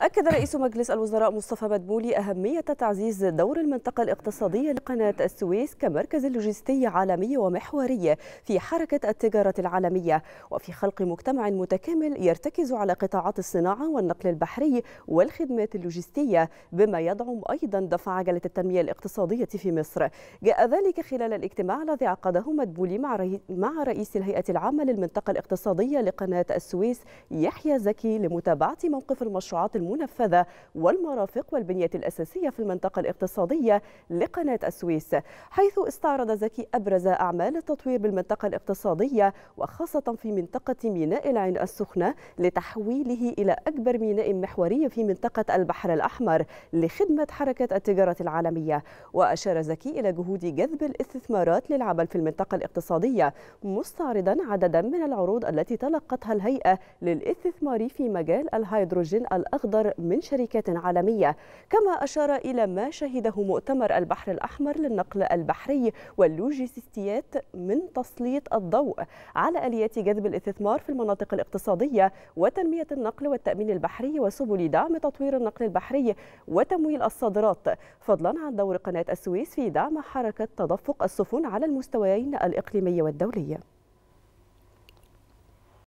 أكد رئيس مجلس الوزراء مصطفى مدبولي أهمية تعزيز دور المنطقة الاقتصادية لقناة السويس كمركز لوجستي عالمي ومحوري في حركة التجارة العالمية وفي خلق مجتمع متكامل يرتكز على قطاعات الصناعة والنقل البحري والخدمات اللوجستية بما يدعم أيضا دفع عجلة التنمية الاقتصادية في مصر جاء ذلك خلال الاجتماع الذي عقده مدبولي مع رئيس الهيئة العامة للمنطقة الاقتصادية لقناة السويس يحيى زكي لمتابعة موقف المشروعات المنفذة والمرافق والبنية الأساسية في المنطقة الاقتصادية لقناة السويس حيث استعرض زكي أبرز أعمال التطوير بالمنطقة الاقتصادية وخاصة في منطقة ميناء العين السخنة لتحويله إلى أكبر ميناء محوري في منطقة البحر الأحمر لخدمة حركة التجارة العالمية وأشار زكي إلى جهود جذب الاستثمارات للعمل في المنطقة الاقتصادية مستعرضا عددا من العروض التي تلقتها الهيئة للاستثمار في مجال الهيدروجين الأخضر الصدر من شركات عالمية كما أشار إلى ما شهده مؤتمر البحر الأحمر للنقل البحري واللوجستيات من تسليط الضوء على آليات جذب الاستثمار في المناطق الاقتصادية وتنمية النقل والتأمين البحري وسبل دعم تطوير النقل البحري وتمويل الصادرات فضلا عن دور قناة السويس في دعم حركة تدفق السفن على المستويين الإقليمي والدولي